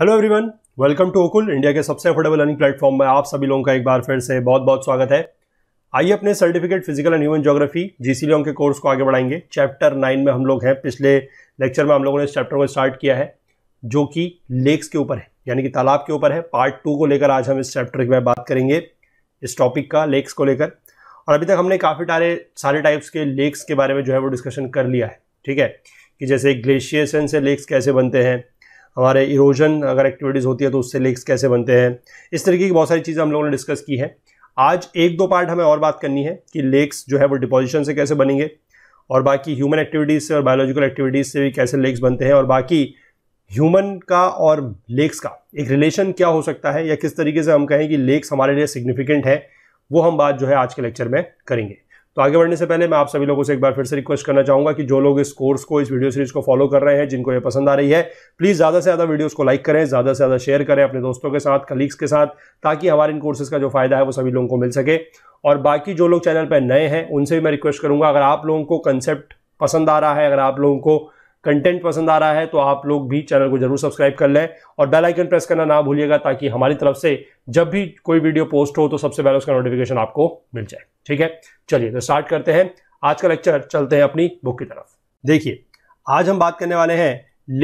Hello everyone welcome to Okul India के सबसे affordable learning platform में आप सभी लोगों का एक बार फिर से बहुत बहुत स्वागत है आइए अपने certificate physical and human geography GC के कोर्स को आगे बढ़ाएंगे चैप्टर नाइन में हम लोग हैं पिछले लेक्चर में हम लोगों ने इस चैप्टर को स्टार्ट किया है जो कि लेक्स के ऊपर है यानी कि तालाब के ऊपर है पार्ट टू को लेकर आज हम इस चैप्टर की बात करेंगे इस टॉपिक का लेक्स को लेकर और अभी तक हमने काफ़ी सारे सारे टाइप्स के लेक्स के बारे में जो है वो डिस्कशन कर लिया है ठीक है कि जैसे ग्लेशियसन से लेक्स कैसे बनते हैं हमारे इरोजन अगर एक्टिविटीज़ होती है तो उससे लेक्स कैसे बनते हैं इस तरीके की बहुत सारी चीज़ें हम लोगों ने डिस्कस की हैं आज एक दो पार्ट हमें और बात करनी है कि लेक्स जो है वो डिपोजिशन से कैसे बनेंगे और बाकी ह्यूमन एक्टिविटीज़ से और बायोलॉजिकल एक्टिविटीज़ से भी कैसे लेक्स बनते हैं और बाकी ह्यूमन का और लेक्स का एक रिलेशन क्या हो सकता है या किस तरीके से हम कहें कि लेक्स हमारे लिए सिग्निफिकेंट है वो हम बात जो है आज के लेक्चर में करेंगे तो आगे बढ़ने से पहले मैं आप सभी लोगों से एक बार फिर से रिक्वेस्ट करना चाहूंगा कि जो लोग इस कोर्स को इस वीडियो सीरीज को फॉलो कर रहे हैं जिनको ये पसंद आ रही है प्लीज़ ज़्यादा से ज़्यादा वीडियोस को लाइक करें ज़्यादा से ज़्यादा शेयर करें अपने दोस्तों के साथ कलीग्स के साथ ताकि हमारे इन कोर्सेज का जो फायदा है वो सभी लोगों को मिल सके और बाकी जो लोग चैनल पर नए हैं उनसे भी मैं रिक्वेस्ट करूंगा अगर आप लोगों को कंसेप्ट पसंद आ रहा है अगर आप लोगों को कंटेंट पसंद आ रहा है तो आप लोग भी चैनल को जरूर सब्सक्राइब कर लें और बेल आइकन प्रेस करना ना भूलिएगा ताकि हमारी तरफ से जब भी कोई वीडियो पोस्ट हो तो सबसे पहले उसका नोटिफिकेशन आपको मिल जाए ठीक है चलिए तो स्टार्ट करते हैं आज का लेक्चर चलते हैं अपनी बुक की तरफ देखिए आज हम बात करने वाले हैं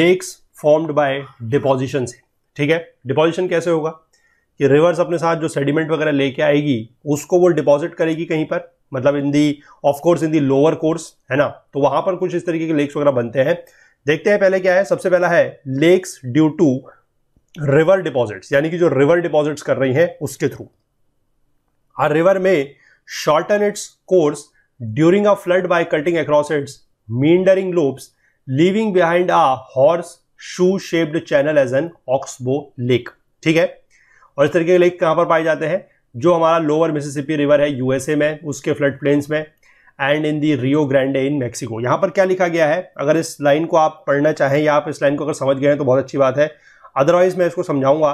लेक्स फॉर्म्ड बाय डिपोजिशन से ठीक है डिपोजिशन कैसे होगा कि रिवर्स अपने साथ जो सेडिमेंट वगैरह लेके आएगी उसको वो डिपॉजिट करेगी कहीं पर मतलब in the of course in the lower course है ना तो वहां पर कुछ इस तरीके के लेक्स वगैरह बनते हैं देखते हैं पहले क्या है सबसे पहला है lakes due to river deposits यानी कि जो रिवर डिपॉजिट्स कर रही हैं उसके through a river may shorten its course during a flood by cutting across its meandering loops leaving behind a horseshoe shaped channel as an oxbow lake ठीक है और इस तरीके के लेक कहां पर पाए जाते हैं जो हमारा लोअर मिसिसिपी रिवर है यूएसए में उसके फ्लड प्लेन्स में and in the Rio Grande in Mexico यहाँ पर क्या लिखा गया है अगर इस लाइन को आप पढ़ना चाहें या आप इस लाइन को अगर समझ गए हैं तो बहुत अच्छी बात है अदरवाइज मैं इसको समझाऊंगा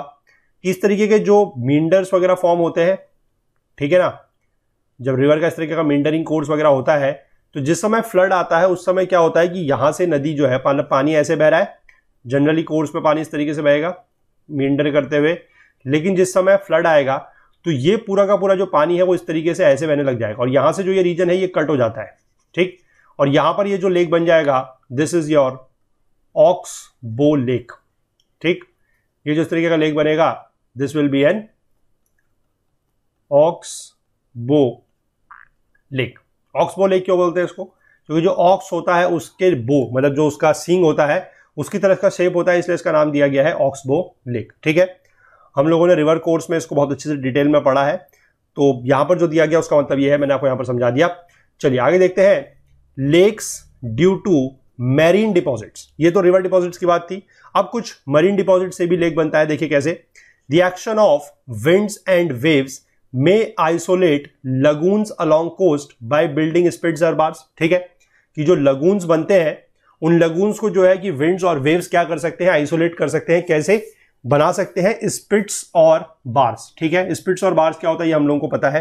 कि इस तरीके के जो मीडर्स वगैरह फॉर्म होते हैं ठीक है ना जब रिवर का इस तरीके का मीडरिंग कोर्स वगैरह होता है तो जिस समय फ्लड आता है उस समय क्या होता है कि यहाँ से नदी जो है मतलब पानी ऐसे बह रहा है जनरली कोर्स में पानी इस तरीके से बहेगा मींडर करते हुए लेकिन जिस समय फ्लड आएगा तो ये पूरा का पूरा जो पानी है वो इस तरीके से ऐसे बहने लग जाएगा और यहां से जो ये रीजन है ये कट हो जाता है ठीक और यहां पर ये जो लेक बन जाएगा this is your oxbow lake ठीक ये जो इस तरीके का लेक बनेगा this will be an oxbow lake oxbow lake क्यों बोलते हैं इसको क्योंकि जो ऑक्स होता है उसके बो मतलब जो उसका सींग होता है उसकी तरफ का शेप होता है इसलिए इसका नाम दिया गया है ऑक्सबो लेक ठीक है हम लोगों ने रिवर कोर्स में इसको बहुत अच्छे से डिटेल में पढ़ा है तो यहाँ पर जो दिया गया उसका मतलब ये है मैंने आपको यहाँ पर समझा दिया चलिए आगे देखते हैं lakes due to marine deposits ये तो रिवर डिपॉजिट्स की बात थी अब कुछ मरीन डिपॉजिट से भी लेक बनता है देखिए कैसे the action of winds and waves may isolate lagoons along coast by building spits bars ठीक है कि जो लगून्स बनते हैं उन लगून्स को जो है कि विंड्स और वेव्स क्या कर सकते हैं आइसोलेट कर सकते हैं कैसे बना सकते हैं स्प्रिट्स और बार्स ठीक है स्पिट्स और बार्स क्या होता है ये हम लोगों को पता है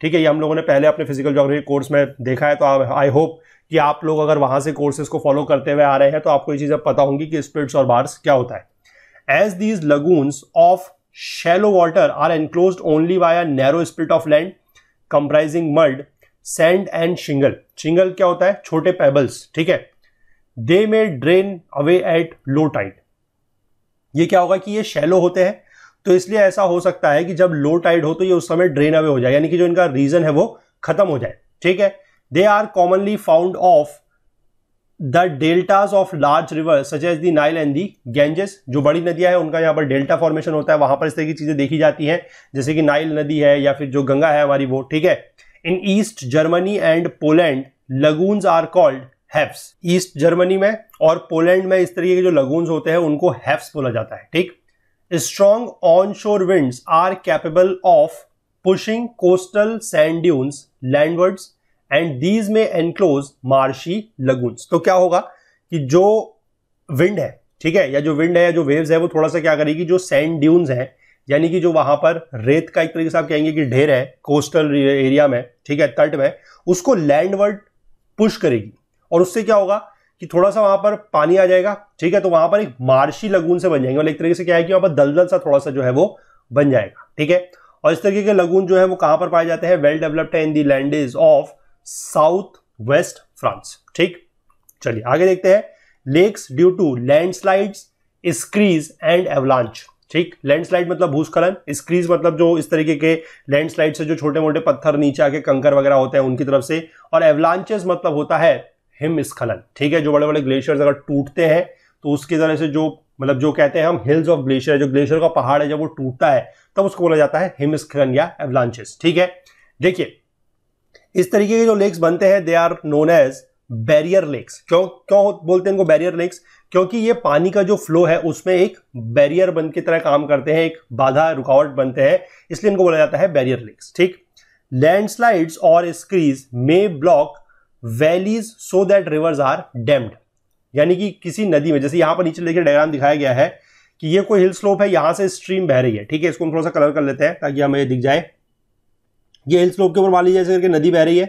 ठीक है ये हम लोगों ने पहले अपने फिजिकल जोग्राफी कोर्स में देखा है तो आई होप कि आप लोग अगर वहां से कोर्सेज को फॉलो करते हुए आ रहे हैं तो आपको ये चीज़ें पता होंगी कि स्पिट्स और बार्स क्या होता है as these lagoons of shallow water are enclose only by a narrow spit of land comprising mud sand and shingle shingle क्या होता है छोटे पेबल्स ठीक है they may drain away at low tide ये क्या होगा कि ये शैलो होते हैं तो इसलिए ऐसा हो सकता है कि जब लो टाइड हो तो ये उस समय ड्रेन अवे हो जाए यानी कि जो इनका रीजन है वो खत्म हो जाए ठीक है they are commonly found of the deltas of large river such as the Nile and the Ganges जो बड़ी नदियां हैं उनका यहाँ पर डेल्टा फॉर्मेशन होता है वहां पर इस तरह की चीजें देखी जाती हैं जैसे कि नाइल नदी है या फिर जो गंगा है हमारी वो ठीक है in East Germany and Poland lagoons are called haffs East Germany में और पोलैंड में इस तरीके के जो लगून होते हैं उनको हैफ्स e बोला जाता है ठीक strong on shore winds are capable of pushing coastal sand dunes landwards and these may enclose marshy lagoons तो क्या होगा कि जो विंड है ठीक है या जो विंड है या जो वेव्स है वो थोड़ा सा क्या करेगी जो सैंड ड्यून्स है यानी कि जो वहां पर रेत का एक तरीके से आप कहेंगे कि ढेर है कोस्टल एरिया में ठीक है तट में उसको लैंडवर्ड पुश करेगी और उससे क्या होगा कि थोड़ा सा वहां पर पानी आ जाएगा ठीक है तो वहां पर एक मार्शी लगून से बन जाएंगे और एक तरीके से क्या है कि वहां पर दलदल सा थोड़ा सा जो है वो बन जाएगा ठीक है और इस तरीके के लगून जो है वो कहां पर पाए जाते हैं वेल डेवलप्ड है in the land of south west France ठीक चलिए आगे देखते हैं lakes due to landslides screes and avalanche ठीक लैंडस्लाइड मतलब भूस्खलन स्क्रीज मतलब जो इस तरीके के लैंडस्लाइड से जो छोटे मोटे पत्थर नीचे आके कंकर वगैरह होते हैं उनकी तरफ से और एवलांचेस मतलब होता है हिमस्खलन ठीक है जो बड़े बड़े ग्लेशियर्स अगर टूटते हैं तो उसकी तरह से जो मतलब जो कहते हैं हम हिल्स ऑफ ग्लेशियर जो ग्लेशियर का पहाड़ है जब वो टूटता है तब उसको बोला जाता है हिमस्खलन या एवलांचेस ठीक है देखिए इस तरीके के जो लेक्स बनते हैं they are known as barrier lakes क्यों क्यों बोलते हैं इनको बैरियर लेक्स क्योंकि ये पानी का जो फ्लो है उसमें एक बैरियर बन की तरह काम करते हैं एक बाधा रुकावट बनते हैं इसलिए इनको बोला जाता है बैरियर लेक्स ठीक लैंडस्लाइड्स और screes may block valleys so that rivers are dammed यानी कि किसी नदी में जैसे यहां पर नीचे लेकर डायग्राम दिखाया गया है कि ये कोई हिल स्लोप है यहां से स्ट्रीम बह रही है ठीक है इसको हम थोड़ा सा कलर कर लेते हैं ताकि हमें ये दिख जाए ये हिल स्लोप के ऊपर मान लीजिए जैसे करके नदी बह रही है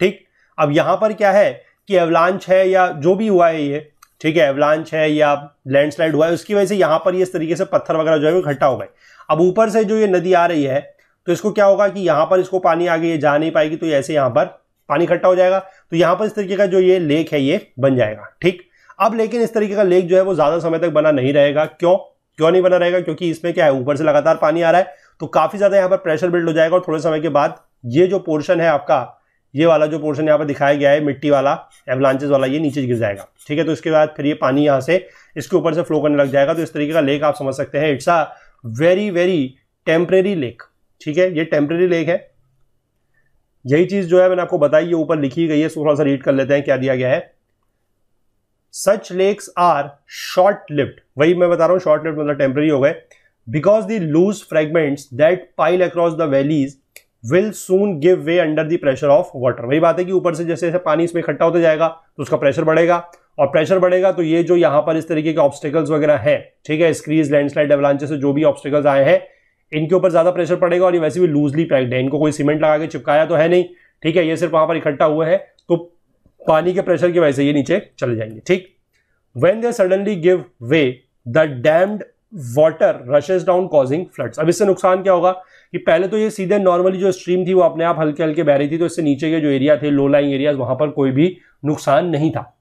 ठीक अब यहां पर क्या है कि एवलांच है या जो भी हुआ है ये ठीक है एवलांच है या लैंडस्लाइड हुआ है उसकी वजह से यहां पर इस तरीके से पत्थर वगैरह जो है वो इकट्ठा हो गए अब ऊपर से जो ये नदी आ रही है तो इसको क्या होगा कि यहां पर इसको पानी आगे ये जा नहीं पाएगी तो ये ऐसे यहां पर पानी इकट्ठा हो जाएगा तो यहाँ पर इस तरीके का जो ये लेक है ये बन जाएगा ठीक अब लेकिन इस तरीके का लेक जो है वो ज़्यादा समय तक बना नहीं रहेगा क्यों क्यों नहीं बना रहेगा क्योंकि इसमें क्या है ऊपर से लगातार पानी आ रहा है तो काफ़ी ज़्यादा यहाँ पर प्रेशर बिल्ड हो जाएगा और थोड़े समय के बाद ये जो पोर्शन है आपका ये वाला जो पोर्शन यहाँ पर दिखाया गया है मिट्टी वाला एवलांचेस वाला ये नीचे गिर जाएगा ठीक है तो इसके बाद फिर ये पानी यहाँ से इसके ऊपर से फ्लो करने लग जाएगा तो इस तरीके का लेक आप समझ सकते हैं it's a very very temporary lake ठीक है ये टेम्परेरी लेक है यही चीज जो है मैंने आपको बताई ये ऊपर लिखी गई है थोड़ा सा रीड कर लेते हैं क्या दिया गया है such lakes are short lived वही मैं बता रहा हूं शॉर्ट लिफ्ट मतलब टेम्प्रेरी हो गए because the loose fragments that pile across the valleys will soon give way under the pressure of water वही बात है कि ऊपर से जैसे जैसे पानी इसमें इकट्ठा होता जाएगा तो उसका प्रेशर बढ़ेगा और प्रेशर बढ़ेगा तो ये जो यहां पर इस तरीके के ऑब्स्टिकल्स वगैरह है ठीक है स्क्रीज लैंडस्लाइड एवलांचे से जो भी ऑब्स्टिकल्स आए हैं इनके ऊपर ज़्यादा प्रेशर पड़ेगा और ये वैसे भी लूजली पैक्ड है इनको कोई सीमेंट लगा के चिपकाया तो है नहीं ठीक है ये सिर्फ वहां पर इकट्ठा हुआ है तो पानी के प्रेशर की वजह से ये नीचे चले जाएंगे ठीक when they suddenly give way the dammed water rushes down causing floods अब इससे नुकसान क्या होगा कि पहले तो ये सीधे नॉर्मली जो स्ट्रीम थी वो अपने आप हल्के हल्के बह रही थी तो इससे नीचे के जो एरिया थे लो लाइंग एरियाज वहां पर कोई भी नुकसान नहीं था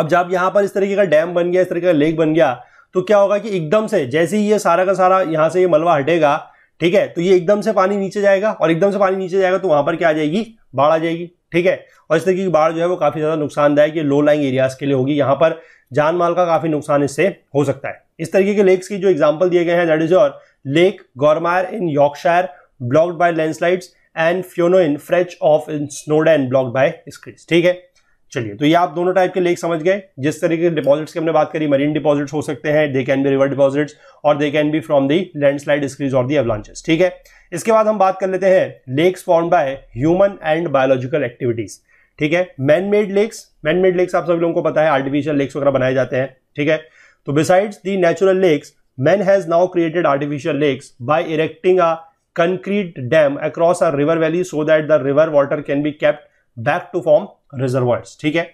अब जब यहां पर इस तरीके का डैम बन गया इस तरीके का लेक बन गया तो क्या होगा कि एकदम से जैसे ही ये सारा का सारा यहाँ से ये मलबा हटेगा ठीक है तो ये एकदम से पानी नीचे जाएगा और एकदम से पानी नीचे जाएगा तो वहां पर क्या आ जाएगी बाढ़ आ जाएगी ठीक है और इस तरीके की बाढ़ जो है वो काफ़ी ज़्यादा नुकसानदायक ये लो लाइंग एरियाज के लिए होगी यहाँ पर जान माल का काफ़ी नुकसान इससे हो सकता है इस तरीके के लेक्स की जो एग्जाम्पल दिए गए हैं दैट इज और lake Gormire in Yorkshire blocked by landslides and Ffynnon in Frech of in Snowdon blocked by screes ठीक है चलिए तो ये आप दोनों टाइप के लेख समझ गए जिस तरीके के डिपॉजिट्स की हमने बात करी मरीन डिपॉजिट्स हो सकते हैं they can be river deposits और they can be from the landslide screes और दी एवलांचेस ठीक है इसके बाद हम बात कर लेते हैं lakes form by human and biological activities ठीक है man made lakes man made lakes आप सभी लोगों को पता है आर्टिफिशियल लेक्स वगैरह बनाए जाते हैं ठीक है तो besides the natural lakes man has now created artificial lakes by erecting a concrete dam across a river valley so that the river water can be kept back to form reservoirs ठीक है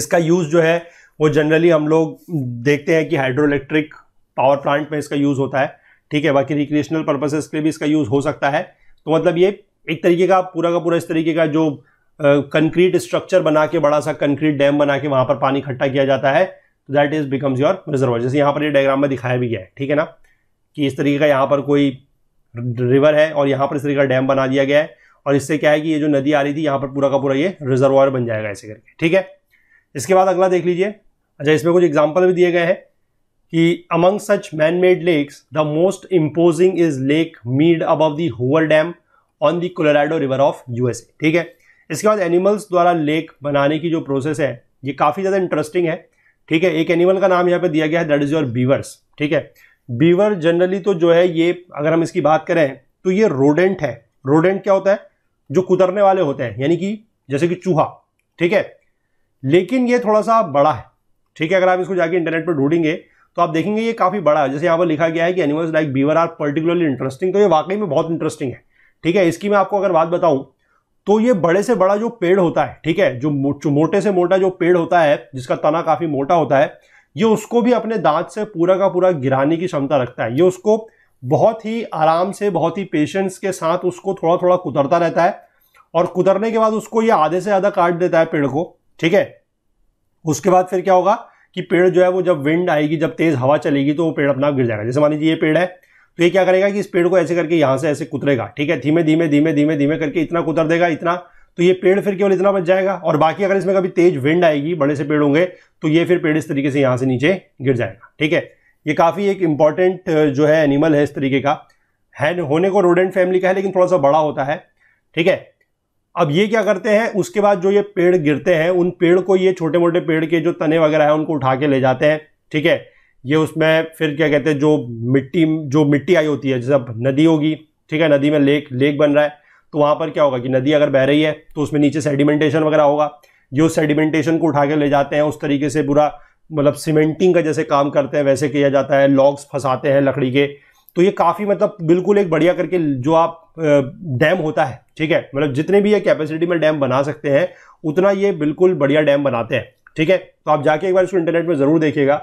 इसका use जो है वो generally हम लोग देखते हैं कि हाइड्रो इलेक्ट्रिक पावर प्लांट में इसका यूज होता है ठीक है बाकी रिक्रिएशनल पर्पसेस के लिए भी इसका यूज हो सकता है तो मतलब ये एक तरीके का पूरा का पूरा इस तरीके का जो कंक्रीट स्ट्रक्चर बना के बड़ा सा कंक्रीट डैम बना के वहां पर पानी इकट्ठा किया जाता है तो that is becomes your reserve जैसे यहाँ पर ये डायग्राम में दिखाया भी गया है ठीक है ना कि इस तरीके का यहाँ पर कोई रिवर है और यहाँ पर इस तरीके का डैम बना दिया गया है और इससे क्या है कि ये जो नदी आ रही थी यहाँ पर पूरा का पूरा ये रिजर्वायर बन जाएगा ऐसे करके ठीक है इसके बाद अगला देख लीजिए अच्छा इसमें कुछ एग्जाम्पल भी दिए गए हैं कि among such man made lakes the most imposing is lake Mead above the Hoover dam on the Colorado river of USA ठीक है इसके बाद एनिमल्स द्वारा लेक बनाने की जो प्रोसेस है ये काफ़ी ज़्यादा इंटरेस्टिंग है ठीक है एक एनिमल का नाम यहाँ पे दिया गया है दैट इज़ योर बीवर्स ठीक है बीवर जनरली तो जो है ये अगर हम इसकी बात करें तो ये रोडेंट है रोडेंट क्या होता है जो कुतरने वाले होते हैं यानी कि जैसे कि चूहा ठीक है लेकिन ये थोड़ा सा बड़ा है ठीक है अगर आप इसको जाके इंटरनेट पर ढूंढेंगे तो आप देखेंगे ये काफ़ी बड़ा है जैसे यहाँ पर लिखा गया है कि animals like beaver are particularly interesting तो ये वाकई में बहुत इंटरेस्टिंग है ठीक है इसकी मैं आपको अगर बात बताऊं तो ये बड़े से बड़ा जो पेड़ होता है ठीक है जो, मोटे से मोटा जो पेड़ होता है जिसका तना काफ़ी मोटा होता है ये उसको भी अपने दांत से पूरा का पूरा गिराने की क्षमता रखता है ये उसको बहुत ही आराम से बहुत ही पेशेंस के साथ उसको थोड़ा थोड़ा कुतरता रहता है और कुतरने के बाद उसको ये आधे से आधा काट देता है पेड़ को ठीक है उसके बाद फिर क्या होगा कि पेड़ जो है वो जब विंड आएगी जब तेज़ हवा चलेगी तो वो पेड़ अपना गिर जाएगा जैसे मान लीजिए ये पेड़ है तो ये क्या करेगा कि इस पेड़ को ऐसे करके यहाँ से ऐसे कुतरेगा ठीक है धीमे धीमे धीमे धीमे धीमे करके इतना कुतर देगा इतना तो ये पेड़ फिर केवल इतना बच जाएगा और बाकी अगर इसमें कभी तेज विंड आएगी बड़े से पेड़ होंगे तो ये फिर पेड़ इस तरीके से यहाँ से नीचे गिर जाएगा ठीक है ये काफ़ी एक इम्पॉर्टेंट जो है एनिमल है इस तरीके का है होने को रोडेंट फैमिली का है लेकिन थोड़ा सा बड़ा होता है ठीक है अब ये क्या करते हैं उसके बाद जो ये पेड़ गिरते हैं उन पेड़ को ये छोटे मोटे पेड़ के जो तने वगैरह हैं उनको उठा के ले जाते हैं ठीक है ये उसमें फिर क्या कहते हैं जो मिट्टी जो मिट्टी आई होती है जैसे अब नदी होगी ठीक है नदी में लेक लेक बन रहा है तो वहाँ पर क्या होगा कि नदी अगर बह रही है तो उसमें नीचे सेडिमेंटेशन वगैरह होगा ये उस सेडिमेंटेशन को उठा के ले जाते हैं उस तरीके से पूरा मतलब सीमेंटिंग का जैसे काम करते हैं वैसे किया जाता है लॉग्स फंसाते हैं लकड़ी के तो ये काफ़ी मतलब बिल्कुल एक बढ़िया करके जो आप डैम होता है ठीक है मतलब जितने भी ये कैपेसिटी में डैम बना सकते हैं उतना ये बिल्कुल बढ़िया डैम बनाते हैं ठीक है तो आप जाके एक बार इसको इंटरनेट में ज़रूर देखिएगा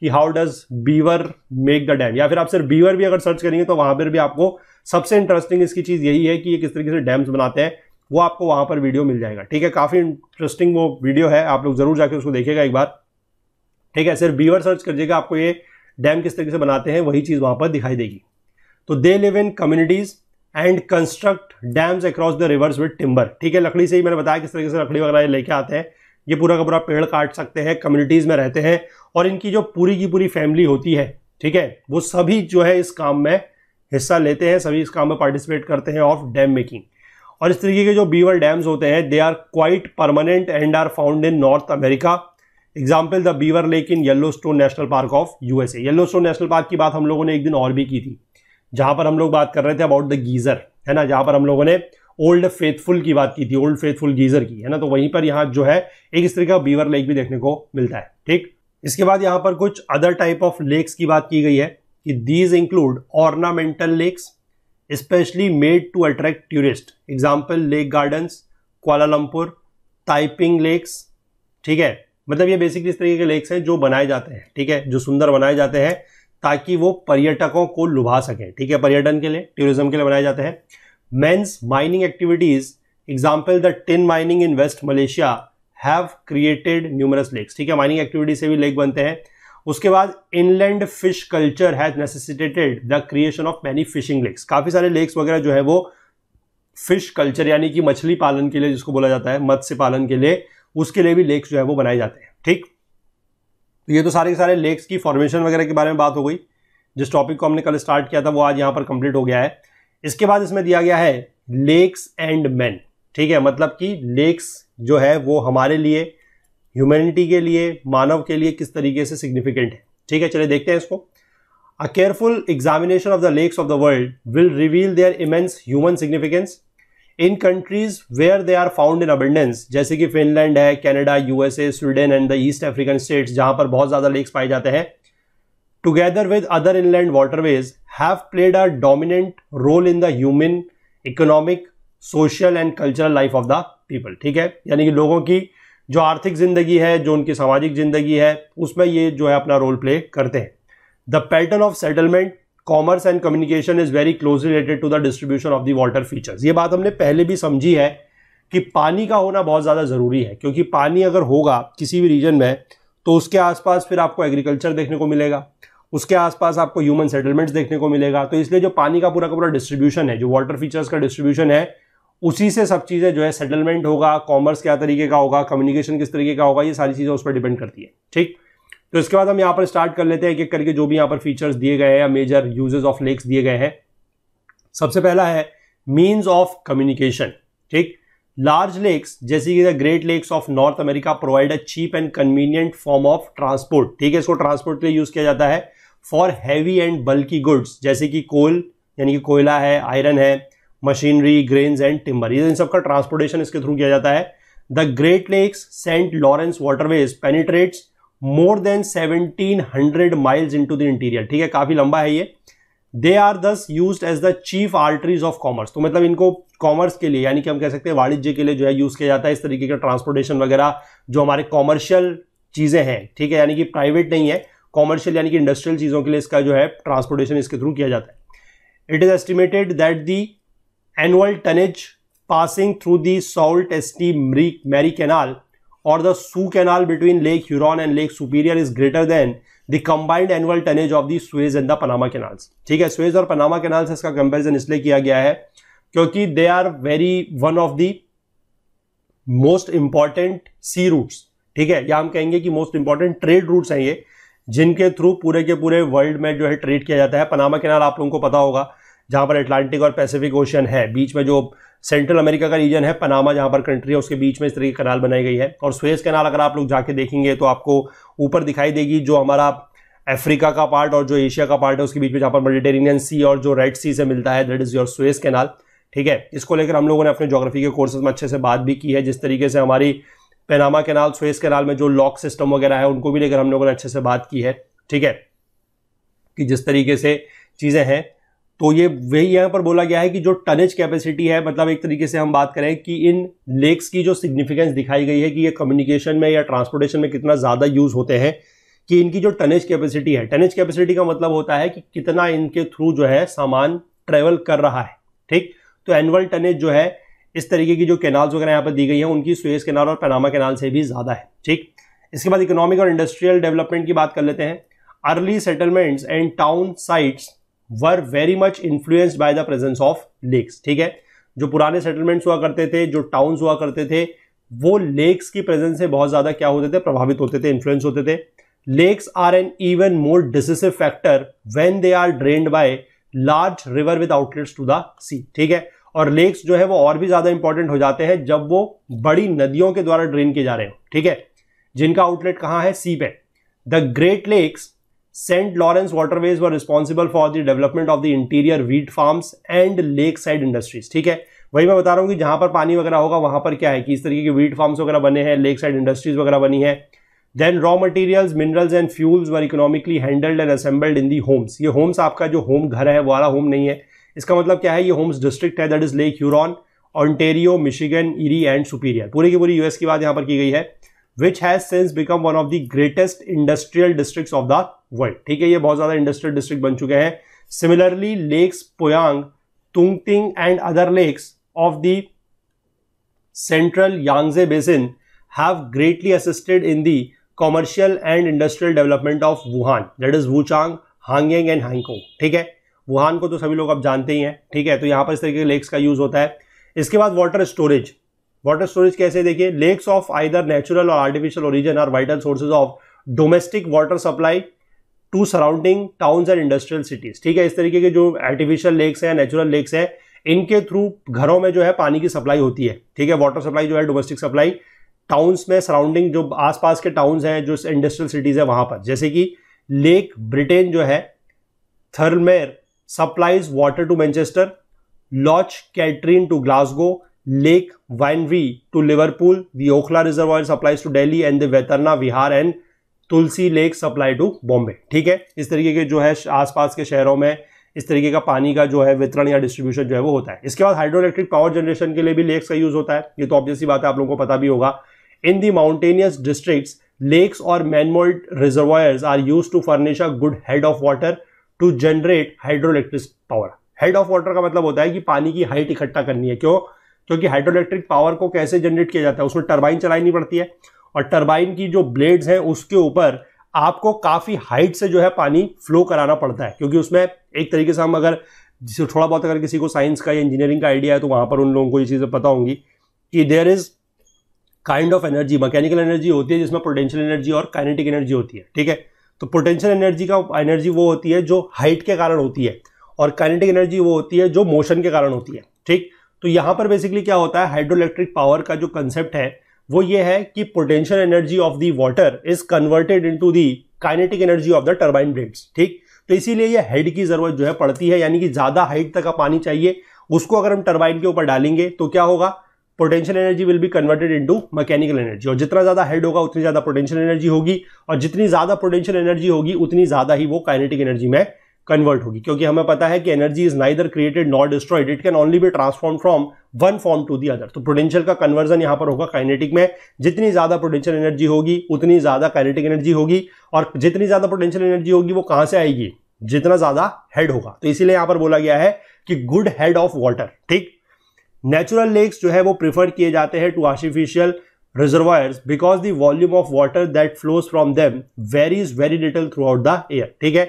कि how does beaver make the dam या फिर आप सिर्फ बीवर भी अगर सर्च करेंगे तो वहाँ पर भी आपको सबसे इंटरेस्टिंग इसकी चीज़ यही है कि ये किस तरीके से डैम्स बनाते हैं वो आपको वहाँ पर वीडियो मिल जाएगा ठीक है काफ़ी इंटरेस्टिंग वो वीडियो है आप लोग ज़रूर जाके उसको देखिएगा एक बार ठीक है सिर्फ बीवर सर्च दीजिएगा आपको ये डैम किस तरीके से बनाते हैं वही चीज़ वहाँ पर दिखाई देगी तो they live in communities and construct dams across the rivers with timber ठीक है लकड़ी से ही मैंने बताया किस तरीके से लकड़ी वगैरह लेके आते हैं ये पूरा का पूरा पेड़ काट सकते हैं कम्युनिटीज़ में रहते हैं और इनकी जो पूरी की पूरी फैमिली होती है ठीक है वो सभी जो है इस काम में हिस्सा लेते हैं सभी इस काम में पार्टिसिपेट करते हैं ऑफ डैम मेकिंग और इस तरीके के जो बीवर डैम्स होते हैं they are quite permanent and are found in North America example the beaver lake in Yellowstone National Park of USA Yellowstone National Park की बात हम लोगों ने एक दिन और भी की थी जहाँ पर हम लोग बात कर रहे थे अबाउट द गीज़र है ना जहाँ पर हम लोगों ने ओल्ड फेथफुल की बात की थी ओल्ड फेथफुल गीजर की है ना तो वहीं पर यहाँ जो है एक इस तरह का बीवर लेक भी देखने को मिलता है ठीक इसके बाद यहाँ पर कुछ अदर टाइप ऑफ लेक्स की बात की गई है कि these include ornamental lakes specially made to attract tourist example lake gardens Kuala Lumpur Taiping lakes ठीक है मतलब ये बेसिकली इस तरीके के लेक्स हैं जो बनाए जाते हैं ठीक है जो सुंदर बनाए जाते हैं ताकि वो पर्यटकों को लुभा सकें ठीक है पर्यटन के लिए टूरिज्म के लिए बनाए जाते हैं mines mining activities example the tin mining in West Malaysia have created numerous lakes ठीक है माइनिंग एक्टिविटीज से भी लेक बनते हैं उसके बाद inland fish culture has necessitated the creation of many fishing lakes काफी सारे लेक्स वगैरह जो है वो फिश कल्चर यानी कि मछली पालन के लिए जिसको बोला जाता है मत्स्य पालन के लिए उसके लिए भी लेक्स जो है वो बनाए जाते हैं ठीक तो ये तो सारे के सारे लेक्स की फॉर्मेशन वगैरह के बारे में बात हो गई जिस टॉपिक को हमने कल स्टार्ट किया था वो आज यहाँ पर कंप्लीट हो गया है इसके बाद इसमें दिया गया है लेक्स एंड मैन ठीक है मतलब कि लेक्स जो है वो हमारे लिए ह्यूमैनिटी के लिए मानव के लिए किस तरीके से सिग्निफिकेंट है ठीक है चलिए देखते हैं इसको a careful examination of the lakes of the world will reveal their immense human significance in countries where they are found in abundance जैसे कि फिनलैंड है Canada USA Sweden and the East African states जहां पर बहुत ज्यादा lakes पाए जाते हैं together with other inland waterways have played a dominant role in the human economic social and cultural life of the people ठीक है यानी कि लोगों की जो आर्थिक जिंदगी है जो उनकी सामाजिक जिंदगी है उसमें ये जो है अपना रोल प्ले करते हैं the pattern of settlement commerce and communication is very close related to the distribution of the water features ये बात हमने पहले भी समझी है कि पानी का होना बहुत ज़्यादा ज़रूरी है क्योंकि पानी अगर होगा किसी भी रीजन में तो उसके आसपास फिर आपको एग्रीकल्चर देखने को मिलेगा उसके आसपास आपको ह्यूमन सेटलमेंट्स देखने को मिलेगा तो इसलिए जो पानी का पूरा का पूरा डिस्ट्रीब्यूशन है जो वाटर फीचर्स का डिस्ट्रीब्यूशन है उसी से सब चीज़ें जो है सेटलमेंट होगा कॉमर्स क्या तरीके का होगा कम्युनिकेशन किस तरीके का होगा ये सारी चीज़ें उस पर डिपेंड करती है ठीक तो इसके बाद हम यहाँ पर स्टार्ट कर लेते हैं एक एक करके जो भी यहाँ पर फीचर्स दिए गए हैं मेजर यूजेस ऑफ लेक्स दिए गए हैं सबसे पहला है मीन्स ऑफ कम्युनिकेशन ठीक लार्ज लेक्स जैसे कि the Great Lakes of North America provide a cheap and convenient form of transport ठीक है इसको ट्रांसपोर्ट के लिए यूज किया जाता है for heavy and bulky goods जैसे कि कोल यानी कि कोयला है आयरन है मशीनरी ग्रेन्स एंड टिम्बर ये इन सबका ट्रांसपोर्टेशन इसके थ्रू किया जाता है the Great Lakes St Lawrence waterways penetrates more than 1700 miles into the interior ठीक है काफी लंबा है ये they are thus use as the chief arteries of commerce तो मतलब इनको कॉमर्स के लिए यानी कि हम कह सकते हैं वाणिज्य के लिए जो है यूज किया जाता है इस तरीके का ट्रांसपोर्टेशन वगैरह जो हमारे कॉमर्शियल चीजें हैं ठीक है यानी कि प्राइवेट नहीं है कॉमर्शियल यानी कि इंडस्ट्रियल चीजों के लिए इसका जो है ट्रांसपोर्टेशन इसके थ्रू किया जाता है it is estimated that the annual tonnage passing through the Sault Ste Marie canal और the Soo canal between lake Huron and lake Superior is greater than the combined annual tonnage of the Suez and the Panama canals ठीक है Suez और Panama canal से इसका comparison इसलिए किया गया है क्योंकि they are very one of the most important sea routes ठीक है या हम कहेंगे कि मोस्ट इंपॉर्टेंट ट्रेड रूट्स हैं ये जिनके थ्रू पूरे के पूरे वर्ल्ड में जो है ट्रेड किया जाता है पनामा कैनाल आप लोगों को पता होगा जहाँ पर अटलांटिक और पैसिफिक ओशन है बीच में जो सेंट्रल अमेरिका का रीजन है पनामा जहाँ पर कंट्री है उसके बीच में इस तरीके कनाल बनाई गई है और स्वेज कनाल अगर आप लोग जाके देखेंगे तो आपको ऊपर दिखाई देगी जो हमारा अफ्रीका का पार्ट और जो एशिया का पार्ट है उसके बीच में जहाँ पर मेडिटेरेनियन सी और जो रेड सी से मिलता है that is your Suez canal ठीक है इसको लेकर हम लोगों ने अपने जोग्राफी के कोर्सेज में अच्छे से बात भी की है जिस तरीके से हमारी पेनामा कैनाल स्वेज कैनाल में जो लॉक सिस्टम वगैरह है उनको भी लेकर हम लोगों ने अच्छे से बात की है ठीक है कि जिस तरीके से चीज़ें हैं तो ये वही यहाँ पर बोला गया है कि जो टनेज कैपेसिटी है मतलब एक तरीके से हम बात करें कि इन लेक्स की जो सिग्निफिकेंस दिखाई गई है कि ये कम्युनिकेशन में या ट्रांसपोर्टेशन में कितना ज़्यादा यूज़ होते हैं कि इनकी जो टनेज कैपेसिटी है टनेज कैपेसिटी का मतलब होता है कि कितना इनके थ्रू जो है सामान ट्रेवल कर रहा है ठीक तो एनुअल टनेज जो है इस तरीके की जो कैनाल्स वगैरह यहाँ पर दी गई हैं उनकी सुएज कैनाल और पैनामा कैनाल से भी ज़्यादा है ठीक इसके बाद इकोनॉमिक और इंडस्ट्रियल डेवलपमेंट की बात कर लेते हैं early settlements and town sites were very much influenced by the presence of lakes ठीक है जो पुराने सेटलमेंट्स हुआ करते थे जो टाउन्स हुआ करते थे वो लेक्स की प्रेजेंस से बहुत ज़्यादा क्या होते थे प्रभावित होते थे इन्फ्लुएंस होते थे lakes are an even more decisive factor when they are drained by large river with outlets to the sea ठीक है और लेक्स जो है वो और भी ज़्यादा इंपॉर्टेंट हो जाते हैं जब वो बड़ी नदियों के द्वारा ड्रेन किए जा रहे हो ठीक है जिनका आउटलेट कहाँ है सी पे the Great Lakes St Lawrence waterways were responsible for the development of the interior wheat farms and lake side industries ठीक है वही मैं बता रहा हूँ कि जहाँ पर पानी वगैरह होगा वहाँ पर क्या है कि इस तरीके के वीट फार्म्स वगैरह बने हैं लेक साइड इंडस्ट्रीज वगैरह बनी है then raw materials minerals and fuels were economically handled and assembled in the homes ये होम्स आपका जो होम घर है वाला होम नहीं है इसका मतलब क्या है ये होम्स डिस्ट्रिक्ट है that is lake Huron Ontario Michigan Erie and Superior पूरी की पूरी यूएस की बात यहाँ पर की गई है which has since become one of the greatest industrial district of the world ठीक है ये बहुत ज्यादा इंडस्ट्रियल डिस्ट्रिक्ट बन चुके हैं similarly lakes Poyang Tungting and other lakes of the central Yangtze basin have greatly assisted in the commercial and industrial development of Wuhan that is Wuchang Hanyang and Hankow ठीक है Wuhan को तो सभी लोग अब जानते ही हैं ठीक है तो यहाँ पर इस तरीके के लेक्स का यूज होता है इसके बाद वाटर स्टोरेज वाटर स्टोरेज कैसे देखिए लेक्स ऑफ आइदर नेचुरल और artificial origin are vital sources of domestic water supply to surrounding towns and industrial cities ठीक है इस तरीके के जो आर्टिफिशियल लेक्स हैं नेचुरल लेक्स हैं इनके थ्रू घरों में जो है पानी की सप्लाई होती है ठीक है वाटर सप्लाई जो है डोमेस्टिक सप्लाई टाउन्स में सराउंडिंग जो आसपास के टाउन्स हैं जो इंडस्ट्रियल सिटीज़ है वहां पर जैसे कि लेक ब्रिटेन जो है Thirlmere supplies water to Manchester Loch Katrine to Glasgow lake Winery to Liverpool The Okhla Reservoir supplies to Delhi and the Vaitarna Vihar and Tulsi lake supply to Bombay ठीक है इस तरीके के जो है आसपास के शहरों में इस तरीके का पानी का जो है वितरण या डिस्ट्रीब्यूशन जो है वो होता है इसके बाद हाइड्रो इलेक्ट्रिक पावर जनरेशन के लिए भी लेक्स का यूज होता है ये तो ऑब्वियसली बात है आप लोगों को पता भी होगा in the mountainous district lakes और manmade reservoirs are used to furnish a good head of water to generate hydro electric power head of water का मतलब होता है कि पानी की हाइट इकट्ठा करनी है क्यों क्योंकि हाइड्रो इलेक्ट्रिक पावर को कैसे जनरेट किया जाता है उसमें टर्बाइन चलानी पड़ती है और टर्बाइन की जो ब्लेड्स हैं उसके ऊपर आपको काफ़ी हाइट से जो है पानी फ्लो कराना पड़ता है क्योंकि उसमें एक तरीके से हम अगर जिसे थोड़ा बहुत अगर किसी को साइंस का या इंजीनियरिंग का आइडिया है तो वहाँ पर उन लोगों को ये चीज़ें पता होंगी कि there is kind of energy mechanical energy होती है जिसमें पोटेंशियल एनर्जी और काइनेटिक एनर्जी होती है ठीक है तो पोटेंशियल एनर्जी का एनर्जी वो होती है जो हाइट के कारण होती है और काइनेटिक एनर्जी वो होती है जो मोशन के कारण होती है ठीक तो यहाँ पर बेसिकली क्या होता है हाइड्रो इलेक्ट्रिक पावर का जो कंसेप्ट है वो ये है कि potential energy of the water is converted to the kinetic energy of the turbine blades ठीक तो इसीलिए ये हेड की जरूरत जो है पड़ती है यानी कि ज़्यादा हाइट तक का पानी चाहिए उसको अगर हम टर्बाइन के ऊपर डालेंगे तो क्या होगा potential energy will be converted into mechanical energy और जितना ज़्यादा हेड होगा उतनी ज़्यादा पोटेंशियल एनर्जी होगी और जितनी ज़्यादा पोटेंशियल एनर्जी होगी उतनी ज़्यादा ही वो काइनेटिक एनर्जी में कन्वर्ट होगी क्योंकि हमें पता है कि energy is neither created not destroyed it can only be transform from one form to the other तो पोटेंशियल का कन्वर्जन यहां पर होगा काइनेटिक में जितनी ज्यादा पोटेंशियल एनर्जी होगी उतनी ज्यादा काइनेटिक एनर्जी होगी और जितनी ज्यादा पोटेंशियल एनर्जी होगी वो कहां से आएगी जितना ज्यादा हेड होगा तो इसीलिए यहां पर बोला गया है कि गुड हेड ऑफ वाटर ठीक नेचुरल लेक्स जो है वो प्रिफर किए जाते हैं to artificial reservoirs because of volume that flows from them very is very little throughout the air ठीक है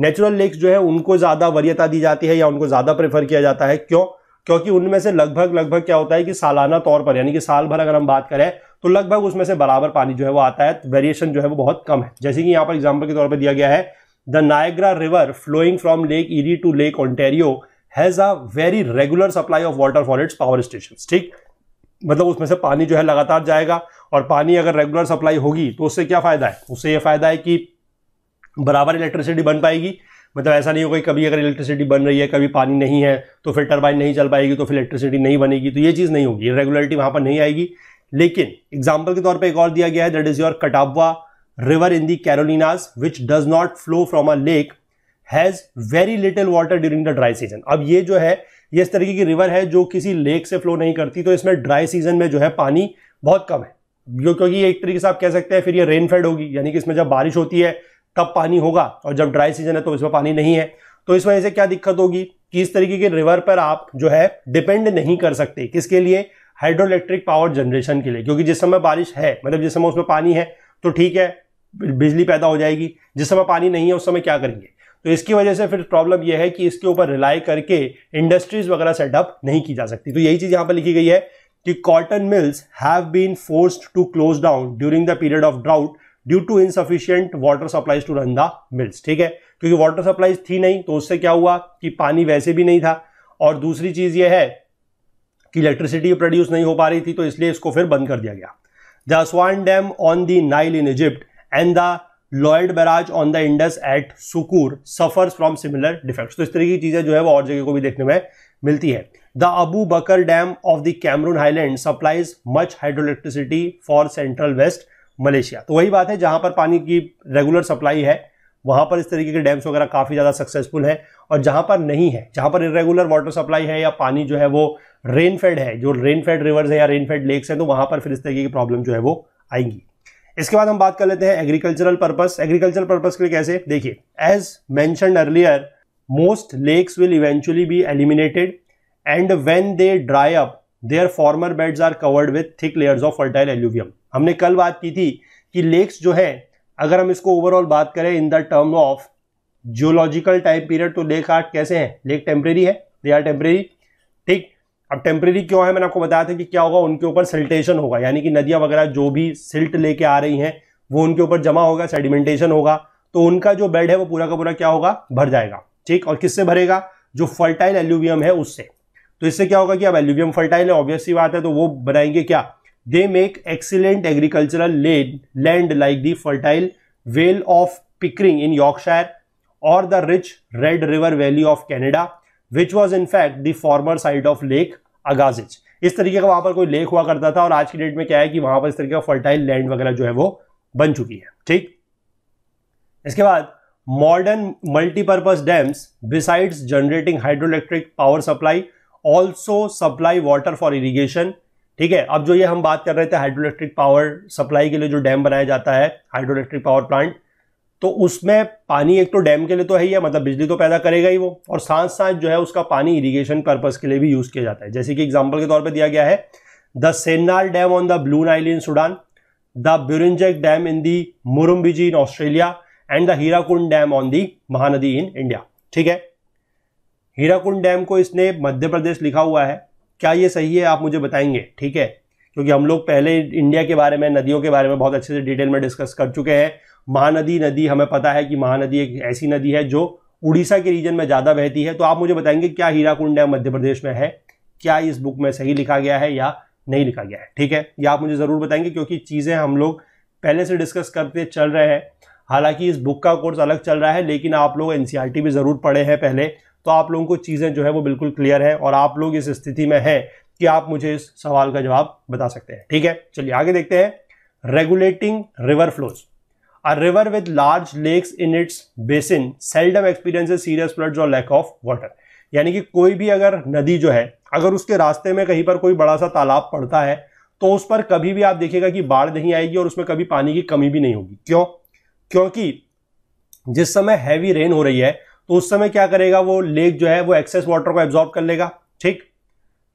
नेचुरल लेक्स जो है उनको ज़्यादा वरीयता दी जाती है या उनको ज़्यादा प्रेफर किया जाता है क्यों क्योंकि उनमें से लगभग लगभग क्या होता है कि सालाना तौर पर यानी कि साल भर अगर हम बात करें तो लगभग उसमें से बराबर पानी जो है वो आता है वेरिएशन तो जो है वो बहुत कम है जैसे कि यहाँ पर एग्जाम्पल के तौर पर दिया गया है the Niagara river flowing from lake Erie to lake Ontario has a very regular supply of water for its power station ठीक मतलब उसमें से पानी जो है लगातार जाएगा और पानी अगर रेगुलर सप्लाई होगी तो उससे क्या फ़ायदा है उससे ये फ़ायदा है कि बराबर इलेक्ट्रिसिटी बन पाएगी मतलब ऐसा नहीं होगा कि कभी अगर इलेक्ट्रिसिटी बन रही है कभी पानी नहीं है तो फिर टर्बाइन नहीं चल पाएगी तो फिर इलेक्ट्रिसिटी नहीं बनेगी तो ये चीज़ नहीं होगी रेगुलरिटी वहाँ पर नहीं आएगी लेकिन एग्जाम्पल के तौर पर एक और दिया गया है that is your Katawa river in the Cameroons which does not flow from a lake has very little water during the dry season अब ये जो है ये इस तरीके की रिवर है जो किसी लेक से फ्लो नहीं करती तो इसमें ड्राई सीजन में जो है पानी बहुत कम है क्योंकि एक तरीके से आप कह सकते हैं फिर ये रेनफेड होगी यानी कि इसमें जब बारिश होती है तब पानी होगा और जब ड्राई सीजन है तो इसमें पानी नहीं है तो इस वजह से क्या दिक्कत होगी कि इस तरीके के रिवर पर आप जो है डिपेंड नहीं कर सकते किसके लिए हाइड्रो इलेक्ट्रिक पावर जनरेशन के लिए क्योंकि जिस समय बारिश है मतलब जिस समय उसमें पानी है तो ठीक है बिजली पैदा हो जाएगी जिस समय पानी नहीं है उस समय क्या करेंगे तो इसकी वजह से फिर प्रॉब्लम यह है कि इसके ऊपर रिलाई करके इंडस्ट्रीज वगैरह सेटअप नहीं की जा सकती तो यही चीज़ यहां पर लिखी गई है कि cotton mills have been forced to close down during the period of drought due to insufficient water supplies to run the mills ठीक है क्योंकि वाटर सप्लाईज थी नहीं तो उससे क्या हुआ कि पानी वैसे भी नहीं था और दूसरी चीज़ यह है कि इलेक्ट्रिसिटी प्रोड्यूस नहीं हो पा रही थी तो इसलिए इसको फिर बंद कर दिया गया the Aswan dam on the Nile in Egypt and the Lloyd barrage on the Indus at Sukkur suffers from similar defect तो इस तरह की चीज़ें जो है वो और जगह को भी देखने में मिलती है the Abu Bakar dam of the Cameron highland supplies much electricity for central west Malaysia तो वही बात है जहां पर पानी की रेगुलर सप्लाई है वहाँ पर इस तरीके के डैम्स वगैरह काफ़ी ज़्यादा सक्सेसफुल हैं और जहां पर नहीं है जहां पर इरेगुलर वाटर सप्लाई है या पानी जो है वो रेनफेड है जो रेनफेड रिवर्स है या रेनफेड लेक्स हैं तो वहां पर फिर इस तरीके की प्रॉब्लम जो है वो आएंगी इसके बाद हम बात कर लेते हैं एग्रीकल्चरल पर्पस एग्रीकल्चरल पर्पस के लिए कैसे देखिए as mention earlier most lakes will eventually be eliminated and when they dry up their former beds are covered with thick layers of fertile alluvium हमने कल बात की थी कि लेक्स जो है अगर हम इसको ओवरऑल बात करें in the term of geological time period तो लेक आर्ट कैसे हैं लेक टेम्प्रेरी है दे आर टेम्परेरी ठीक अब टेम्प्रेरी क्यों है मैंने आपको बताया था कि क्या होगा उनके ऊपर सिल्टेशन होगा यानी कि नदियां वगैरह जो भी सिल्ट लेके आ रही हैं वो उनके ऊपर जमा होगा सेडिमेंटेशन होगा तो उनका जो बेड है वो पूरा का पूरा क्या होगा भर जाएगा ठीक और किससे भरेगा जो फर्टाइल एल्यूवियम है उससे तो इससे क्या होगा कि अब एल्यूवियम फर्टाइल है ऑब्वियसली बात है तो वो बनाएंगे क्या They make excellent agricultural land, land like the fertile Vale of Pickering in Yorkshire or the rich Red River Valley of Canada, which was in fact the former site of Lake Agassiz. इस तरीके का वहां पर कोई lake हुआ करता था और आज की डेट में क्या है कि वहां पर इस तरीके का फर्टाइल लैंड वगैरह जो है वो बन चुकी है ठीक इसके बाद modern multipurpose dams besides generating hydroelectric power supply also supply water for irrigation ठीक है अब जो ये हम बात कर रहे थे हाइड्रो इलेक्ट्रिक पावर सप्लाई के लिए जो डैम बनाया जाता है हाइड्रो इलेक्ट्रिक पावर प्लांट तो उसमें पानी एक तो डैम के लिए तो है ही है मतलब बिजली तो पैदा करेगा ही वो और साथ साथ जो है उसका पानी इरिगेशन पर्पज के लिए भी यूज़ किया जाता है जैसे कि एग्जाम्पल के तौर पर दिया गया है the Sennar dam on the Blue Nile in Sudan the Burrinjuck dam in the Murrumbidgee in Australia and the Hirakud dam on the Mahanadi in India ठीक है हीराकुंड डैम को इसने मध्य प्रदेश लिखा हुआ है क्या ये सही है आप मुझे बताएंगे ठीक है क्योंकि हम लोग पहले इंडिया के बारे में नदियों के बारे में बहुत अच्छे से डिटेल में डिस्कस कर चुके हैं महानदी नदी हमें पता है कि महानदी एक ऐसी नदी है जो उड़ीसा के रीजन में ज़्यादा बहती है तो आप मुझे बताएंगे क्या हीराकुंड है मध्य प्रदेश में है क्या इस बुक में सही लिखा गया है या नहीं लिखा गया है ठीक है या आप मुझे ज़रूर बताएंगे क्योंकि चीज़ें हम लोग पहले से डिस्कस करते चल रहे हैं हालांकि इस बुक का कोर्स अलग चल रहा है लेकिन आप लोग एन e भी ज़रूर पढ़े हैं पहले तो आप लोगों को चीज़ें जो है वो बिल्कुल क्लियर है और आप लोग इस स्थिति में हैं कि आप मुझे इस सवाल का जवाब बता सकते हैं ठीक है चलिए आगे देखते हैं regulating river flows a river with large lakes in its basin seldom experience serious floods और लैक ऑफ वाटर यानी कि कोई भी अगर नदी जो है अगर उसके रास्ते में कहीं पर कोई बड़ा सा तालाब पड़ता है तो उस पर कभी भी आप देखिएगा कि बाढ़ नहीं आएगी और उसमें कभी पानी की कमी भी नहीं होगी क्यों क्योंकि जिस समय हैवी रेन हो रही है तो उस समय क्या करेगा वो लेक जो है वो एक्सेस वाटर को एब्जॉर्ब कर लेगा ठीक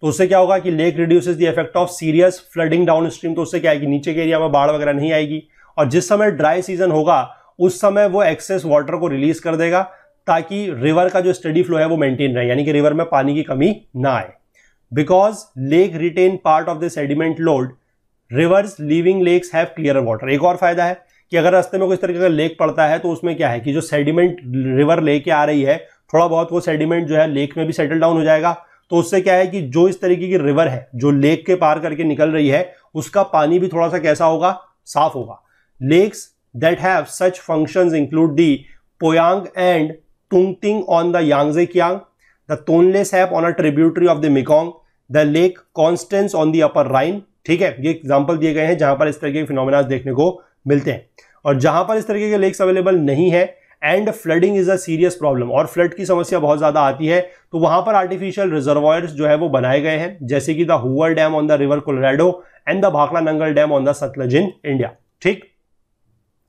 तो उससे क्या होगा कि lake reduce the effect of serious flooding downstream तो उससे क्या आएगी नीचे के एरिया में बाढ़ वगैरह नहीं आएगी और जिस समय ड्राई सीजन होगा उस समय वो एक्सेस वाटर को रिलीज कर देगा ताकि रिवर का जो स्टडी फ्लो है वो मेंटेन रहे यानी कि रिवर में पानी की कमी ना आए because lake retain part of the sediment load rivers living lakes have clear water एक और फायदा है कि अगर रास्ते में कोई इस तरीके का लेक पड़ता है तो उसमें क्या है कि जो सेडिमेंट रिवर लेके आ रही है थोड़ा बहुत वो सेडिमेंट जो है लेक में भी सेटल डाउन हो जाएगा तो उससे क्या है कि जो इस तरीके की रिवर है जो लेक के पार करके निकल रही है उसका पानी भी थोड़ा सा कैसा होगा साफ होगा lakes that have such functions include the Poyang and Tungting on the Yangtze Kiang the Tonle Sap on a tributary of the Mekong the lake Constance on the upper Rhine ठीक है ये एग्जाम्पल दिए गए हैं जहां पर इस तरह के फिनोमिनाज देखने को मिलते हैं और जहाँ पर इस तरीके के लेक्स अवेलेबल नहीं है and flooding is a serious problem और फ्लड की समस्या बहुत ज़्यादा आती है तो वहाँ पर आर्टिफिशियल रिजर्वायर्स जो है वो बनाए गए हैं जैसे कि the Hoover dam on the river Colorado and the Bhakra Nangal dam on the Sutlej in India ठीक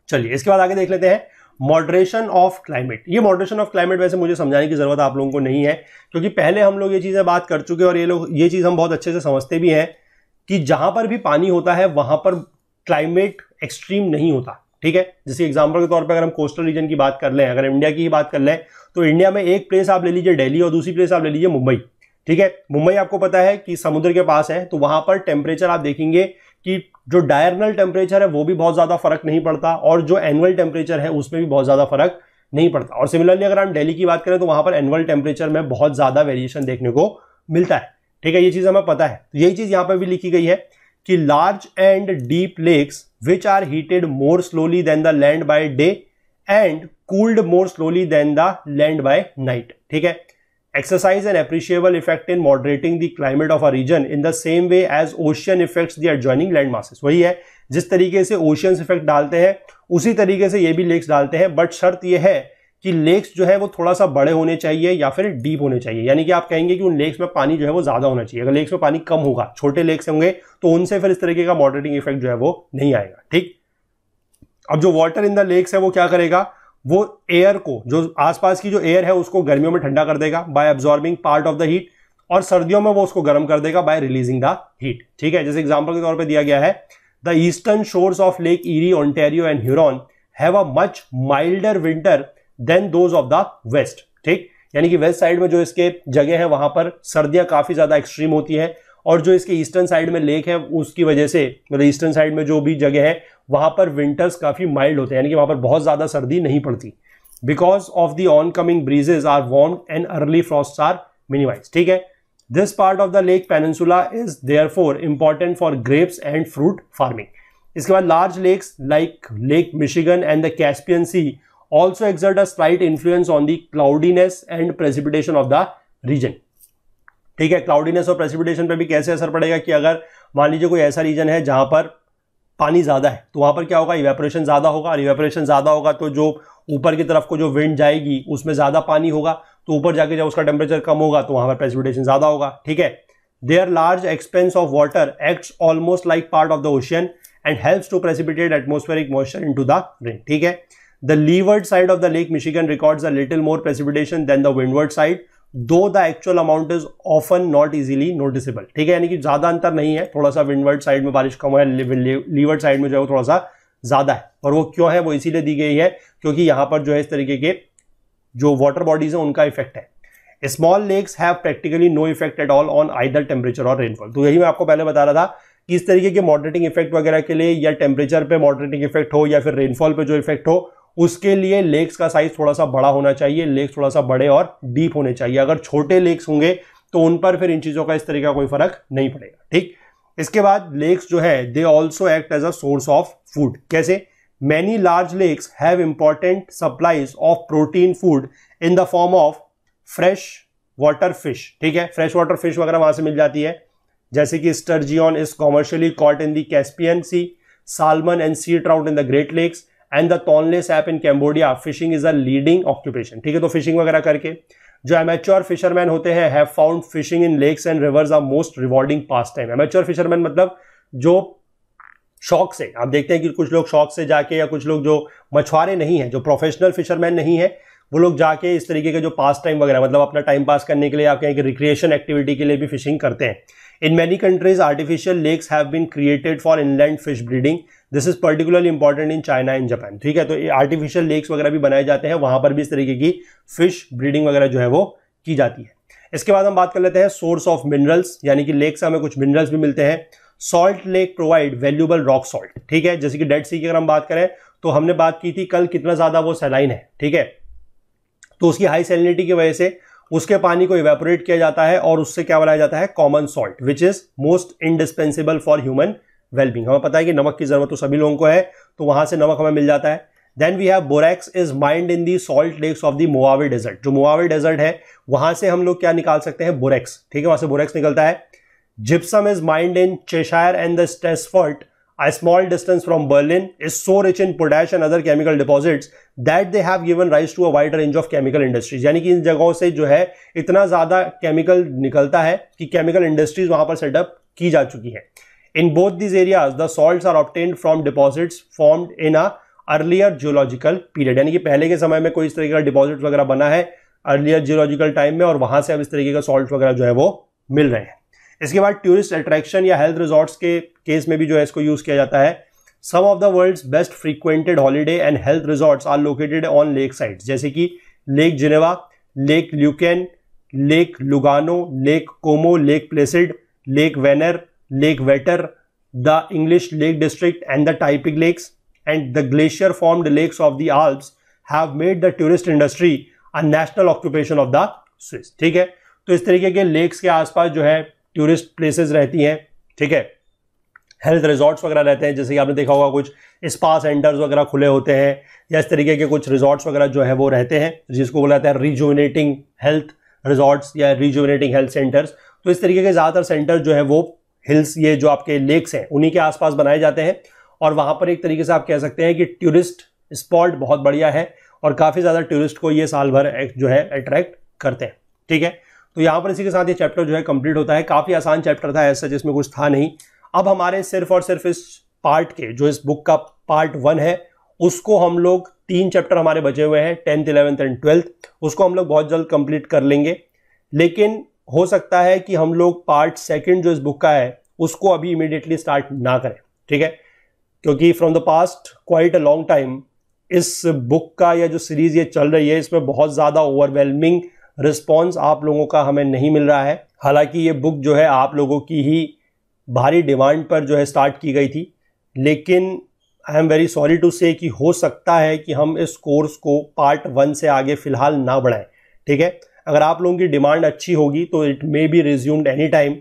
चलिए इसके बाद आगे देख लेते हैं मॉडरेशन ऑफ क्लाइमेट ये मॉडरेशन ऑफ क्लाइमेट वैसे मुझे समझाने की ज़रूरत आप लोगों को नहीं है क्योंकि पहले हम लोग ये चीज़ें बात कर चुके और ये लोग ये चीज़ हम बहुत अच्छे से समझते भी हैं कि जहाँ पर भी पानी होता है वहाँ पर क्लाइमेट एक्सट्रीम नहीं होता ठीक है जैसे एग्जाम्पल के तौर पर अगर हम कोस्टल रीजन की बात कर लें अगर इंडिया की ही बात कर लें तो इंडिया में एक प्लेस आप ले लीजिए डेली और दूसरी प्लेस आप ले लीजिए मुंबई ठीक है मुंबई आपको पता है कि समुद्र के पास है तो वहां पर टेम्परेचर आप देखेंगे कि जो डायरनल टेम्परेचर है वो भी बहुत ज़्यादा फर्क नहीं पड़ता और जो एनुअल टेम्परेचर है उसमें भी बहुत ज़्यादा फर्क नहीं पड़ता और सिमिलरली अगर हम दिल्ली की बात करें तो वहां पर एनुअल टेम्परेचर में बहुत ज़्यादा वेरिएशन देखने को मिलता है ठीक है ये चीज़ हमें पता है तो यही चीज़ यहाँ पर भी लिखी गई है कि large and deep lakes which are heated more slowly than the land by day and cooled more slowly than the land by night ठीक है exercise and appreciable effect in moderating the climate of a region in the same way as ocean effects the adjoining land masses वही है जिस तरीके से oceans effect डालते हैं उसी तरीके से ये भी लेक्स डालते हैं बट शर्त यह है कि लेक्स जो है वो थोड़ा सा बड़े होने चाहिए या फिर डीप होने चाहिए यानी कि आप कहेंगे कि उन लेक्स में पानी जो है वो ज़्यादा होना चाहिए अगर लेक्स में पानी कम होगा छोटे लेक्स होंगे तो उनसे फिर इस तरीके का मॉडरेटिंग इफेक्ट जो है वो नहीं आएगा ठीक अब जो वाटर इन द लेक्स है वो क्या करेगा वो एयर को जो आसपास की जो एयर है उसको गर्मियों में ठंडा कर देगा by absorbing part of the heat और सर्दियों में वो उसको गर्म कर देगा बाय रिलीजिंग द हीट ठीक है जैसे एग्जाम्पल के तौर पर दिया गया है the eastern shores of lake Erie Ontario and Huron have a much milder winter then those of that west ঠিক মানে কি ওয়েস্ট সাইড মে জো ইসকে জগে হ্যায় ওয়াহাঁ পর সরদিয়া কাফি জাদা এক্সট্রিম হোতি হ্যায় অর জো ইসকে ইস্টার্ন সাইড মে লেক হ্যায় উস কি ওয়াজে সে রেস্টর সাইড মে জো ভি জগে হ্যায় ওয়াহাঁ পর উইন্টার্স কাফি মাইল্ড হোতে মানে কি ওয়াহাঁ পর বহুত জাদা সরদি नही पड़ती because of the oncoming リーズ are warm and early frost are minimised ঠিক হ্যায় this part of the lake peninsula is therefore important for grapes and fruit farming ইসকে বাদ large lakes like lake Michigan and the Caspian sea also exert a slight influence on the cloudiness and precipitation of the region. ठीक है cloudiness और precipitation पे भी कैसे असर पड़ेगा कि अगर मान लीजिए कोई ऐसा रीजन है जहां पर पानी ज्यादा है तो वहां पर क्या होगा इवेपोरेशन ज्यादा होगा और इवेपोरेशन ज्यादा होगा तो जो ऊपर की तरफ को जो विंड जाएगी उसमें ज्यादा पानी होगा तो ऊपर जाके जब उसका टेम्परेचर कम होगा तो वहां पर प्रेसिपिटेशन ज्यादा होगा ठीक है they are large expanse of water act almost like part of the ocean and help to precipitate atmospheric moisture into the rain ठीक है the leeward side of the lake Michigan record a little more precipitation than the windward side though the actual amount is often not easily noticeable ठीक है यानी कि ज़्यादा अंतर नहीं है थोड़ा सा विंडवर्ड साइड में बारिश कम है लीवर्ड साइड में जो है वो थोड़ा सा ज़्यादा है और वो क्यों है वो इसीलिए दी गई है क्योंकि यहां पर जो है इस तरीके के जो वाटर बॉडीज है उनका इफेक्ट है small lakes have practically no effect at all on either temperature और रेनफॉल तो यही मैं आपको पहले बता रहा था कि इस तरीके के मॉडरेटिंग इफेक्ट वगैरह के लिए या टेम्परेचर पे मॉडरेटिंग इफेक्ट हो या फिर रेनफॉल पे जो इफेक्ट हो उसके लिए लेग्स का साइज थोड़ा सा बड़ा होना चाहिए लेग्स थोड़ा सा बड़े और डीप होने चाहिए अगर छोटे लेग्स होंगे तो उन पर फिर इन चीज़ों का इस तरह का कोई फर्क नहीं पड़ेगा ठीक इसके बाद लेक्स जो है they also act as a source of food कैसे many large lakes have important supplies of protein food in the form of fresh water fish ठीक है फ्रेश वाटर फिश वगैरह वहां से मिल जाती है जैसे कि sturgeon is commercially caught in दैसपियन Caspian sea salmon and sea trout in the Great Lakes and the Tonle Sap in Cambodia fishing is a leading occupation ठीक है तो फिशिंग वगैरह करके जो एमेच्योर फिशरमैन होते हैं have found fishing in lakes and rivers are most rewarding pastime amateur fisherman मतलब जो शौक से आप देखते हैं कि कुछ लोग शौक से जाके या कुछ लोग जो मछुआरे नहीं हैं जो प्रोफेशनल फिशरमैन नहीं है वो लोग जाके इस तरीके के जो पास टाइम वगैरह मतलब अपना टाइम पास करने के लिए आप कहें कि रिक्रिएशन एक्टिविटी के लिए भी फिशिंग करते हैं in many countries artificial lakes have been created for inland fish breeding this is particularly important in China and Japan ठीक है तो आर्टिफिशियल लेक्स वगैरह भी बनाए जाते हैं वहां पर भी इस तरीके की फिश ब्रीडिंग वगैरह जो है वो की जाती है इसके बाद हम बात कर लेते हैं सोर्स ऑफ मिनरल्स यानी कि लेक से हमें कुछ मिनरल्स भी मिलते हैं salt lake provide valuable rock salt ठीक है जैसे कि डेड सी की अगर हम बात करें तो हमने बात की थी कल कितना ज़्यादा वो सेलाइन है ठीक है तो उसकी हाई सेलिनिटी की वजह से उसके पानी को इवेपोरेट किया जाता है और उससे क्या बनाया जाता है common salt which is most indispensable for human wellbeing हमें पता है कि नमक की ज़रूरत तो सभी लोगों को है तो वहां से नमक हमें मिल जाता है then we have borax is mined in the salt lakes of the Mojave desert जो मोवावे डेजर्ट है वहां से हम लोग क्या निकाल सकते हैं बोरेक्स ठीक है वहां से बोरेक्स निकलता है gypsum is mined in Cheshire and the Stassfurt a small distance from Berlin is so rich in potash and other chemical deposits that they have given rise to a wide range of chemical industries यानी कि इन जगहों से जो है इतना ज़्यादा chemical निकलता है कि केमिकल इंडस्ट्रीज वहां पर सेटअप की जा चुकी है In both these areas, the salts are obtained from deposits formed in a earlier geological period यानी कि पहले के समय में कोई इस तरीके का डिपॉजिट वगैरह बना है अर्लियर जियोलॉजिकल टाइम में और वहां से अब इस तरीके का सॉल्ट वगैरह जो है वो मिल रहे हैं इसके बाद टूरिस्ट अट्रैक्शन या हेल्थ रिजॉर्ट्स के केस में भी जो है इसको यूज किया जाता है some of the world best frequented holiday and health resorts are located on lake side जैसे कि lake Geneva lake Lucerne lake Lugano lake Como lake Placid lake Vanern lake Vattern the English lake district and the Taiping lakes and the glacier formed lakes of the Alps have made the tourist industry a national occupation of the Swiss ठीक है तो इस तरीके के lakes के आसपास जो है टूरिस्ट प्लेसेस रहती हैं ठीक है हेल्थ रिजॉर्ट्स वगैरह रहते हैं जैसे कि आपने देखा होगा कुछ स्पा सेंटर्स वगैरह खुले होते हैं या इस तरीके के कुछ रिजॉर्ट्स वगैरह जो है वो रहते हैं जिसको बोला जाता है रिजुविनेटिंग हेल्थ रिजॉर्ट्स या रिजुविनेटिंग हेल्थ सेंटर्स तो इस तरीके के ज़्यादातर सेंटर जो है वो हिल्स ये जो आपके लेक्स हैं उन्हीं के आसपास बनाए जाते हैं और वहाँ पर एक तरीके से आप कह सकते हैं कि टूरिस्ट स्पॉट बहुत बढ़िया है और काफ़ी ज़्यादा टूरिस्ट को ये साल भर जो है अट्रैक्ट करते हैं ठीक है तो यहाँ पर इसी के साथ ये चैप्टर जो है कंप्लीट होता है काफ़ी आसान चैप्टर था ऐसा जिसमें कुछ था नहीं अब हमारे सिर्फ और सिर्फ इस पार्ट के जो इस बुक का पार्ट वन है उसको हम लोग तीन चैप्टर हमारे बचे हुए हैं टेंथ इलेवेंथ एंड ट्वेल्थ उसको हम लोग बहुत जल्द कंप्लीट कर लेंगे लेकिन हो सकता है कि हम लोग पार्ट सेकंड जो इस बुक का है उसको अभी इमिडिएटली स्टार्ट ना करें ठीक है क्योंकि from the past quite a long time इस बुक का या जो सीरीज़ ये चल रही है इसमें बहुत ज़्यादा ओवरवेलमिंग रिस्पॉन्स आप लोगों का हमें नहीं मिल रहा है हालांकि ये बुक जो है आप लोगों की ही भारी डिमांड पर जो है स्टार्ट की गई थी लेकिन I am very sorry to say कि हो सकता है कि हम इस कोर्स को पार्ट वन से आगे फ़िलहाल ना बढ़ाएं ठीक है अगर आप लोगों की डिमांड अच्छी होगी तो it may be resumed any time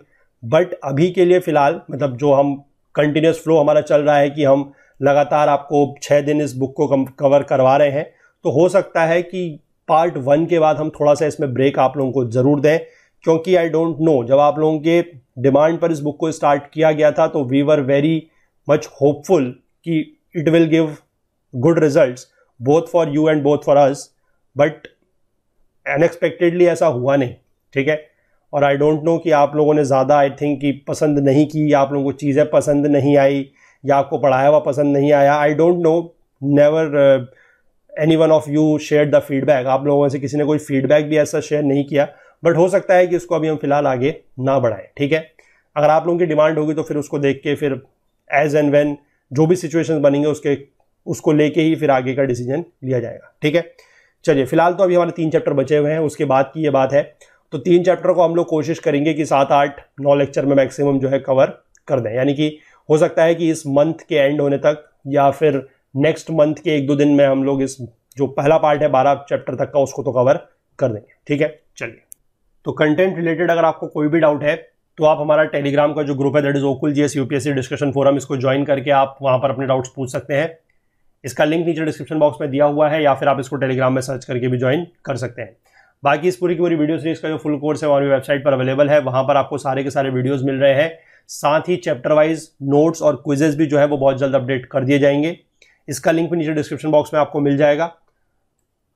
but अभी के लिए फ़िलहाल मतलब जो हम कंटिन्यूस फ्लो हमारा चल रहा है कि हम लगातार आपको छः दिन इस बुक को कवर करवा रहे हैं तो हो सकता है कि पार्ट वन के बाद हम थोड़ा सा इसमें ब्रेक आप लोगों को ज़रूर दें क्योंकि आई डोंट नो जब आप लोगों के डिमांड पर इस बुक को स्टार्ट किया गया था तो we were very much hopeful कि it will give good result both for you and both for us but unexpectedly ऐसा हुआ नहीं ठीक है और आई डोंट नो कि आप लोगों ने ज़्यादा आई थिंक कि पसंद नहीं की आप लोगों को चीज़ें पसंद नहीं आई या आपको पढ़ाया हुआ पसंद नहीं आया I don't know never any one of you share the feedback आप लोगों से किसी ने कोई फीडबैक भी ऐसा शेयर नहीं किया बट हो सकता है कि उसको अभी हम फिलहाल आगे ना बढ़ाएं ठीक है अगर आप लोगों की डिमांड होगी तो फिर उसको देख के फिर एज एंड वेन जो भी सिचुएशन बनेंगे उसके उसको लेके ही फिर आगे का डिसीजन लिया जाएगा ठीक है चलिए फिलहाल तो अभी हमारे तीन चैप्टर बचे हुए हैं उसके बाद की ये बात है तो तीन चैप्टर को हम लोग कोशिश करेंगे कि सात आठ नौ लेक्चर में मैक्सिमम जो है कवर कर दें यानी कि हो सकता है कि इस मंथ के एंड होने तक या फिर नेक्स्ट मंथ के एक दो दिन में हम लोग इस जो पहला पार्ट है बारह चैप्टर तक का उसको तो कवर कर देंगे ठीक है चलिए तो कंटेंट रिलेटेड अगर आपको कोई भी डाउट है तो आप हमारा टेलीग्राम का जो ग्रुप है दैट इज ओकुल G S UPSC discussion forum इसको ज्वाइन करके आप वहाँ पर अपने डाउट्स पूछ सकते हैं इसका लिंक नीचे डिस्क्रिप्शन बॉक्स में दिया हुआ है या फिर आप इसको टेलीग्राम में सर्च करके भी ज्वाइन कर सकते हैं बाकी इस पूरी की पूरी वीडियो सीरीज का जो फुल कोर्स है हमारी वेबसाइट पर अवेलेबल है वहाँ पर आपको सारे के सारे वीडियोज मिल रहे हैं साथ ही चैप्टर वाइज नोट्स और क्विजेज भी जो है वो बहुत जल्द अपडेट कर दिए जाएंगे इसका लिंक भी नीचे डिस्क्रिप्शन बॉक्स में आपको मिल जाएगा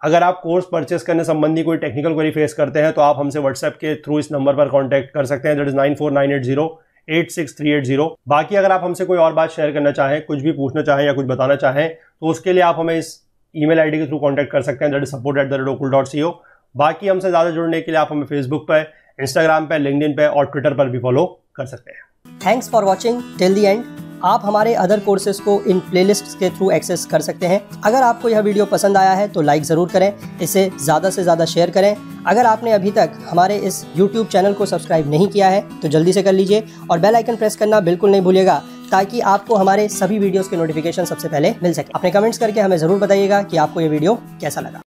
अगर आप कोर्स परचेस करने संबंधी कोई टेक्निकल क्वेरी फेस करते हैं तो आप हमसे व्हाट्सएप के थ्रू इस नंबर पर कॉन्टैक्ट कर सकते हैं that is nine four nine eight zero eight six three eight zero बाकी अगर आप हमसे कोई और बात शेयर करना चाहें कुछ भी पूछना चाहें या कुछ बताना चाहें तो उसके लिए आप हमें इस ईमेल आईडी के थ्रू कांटेक्ट कर सकते हैं that is support at the rate ओकुल डॉट सी ओ बाकी हमसे ज़्यादा जुड़ने के लिए आप हमें फेसबुक पर इंस्टाग्राम पर लिंकड पर और ट्विटर पर भी फॉलो कर सकते हैं thanks for watching till the end आप हमारे अदर कोर्सेज को इन प्लेलिस्ट के थ्रू एक्सेस कर सकते हैं अगर आपको यह वीडियो पसंद आया है तो लाइक ज़रूर करें इसे ज़्यादा से ज़्यादा शेयर करें अगर आपने अभी तक हमारे इस YouTube चैनल को सब्सक्राइब नहीं किया है तो जल्दी से कर लीजिए और बेल आइकन प्रेस करना बिल्कुल नहीं भूलिएगा ताकि आपको हमारे सभी वीडियोस के नोटिफिकेशन सबसे पहले मिल सके अपने कमेंट्स करके हमें ज़रूर बताइएगा कि आपको ये वीडियो कैसा लगा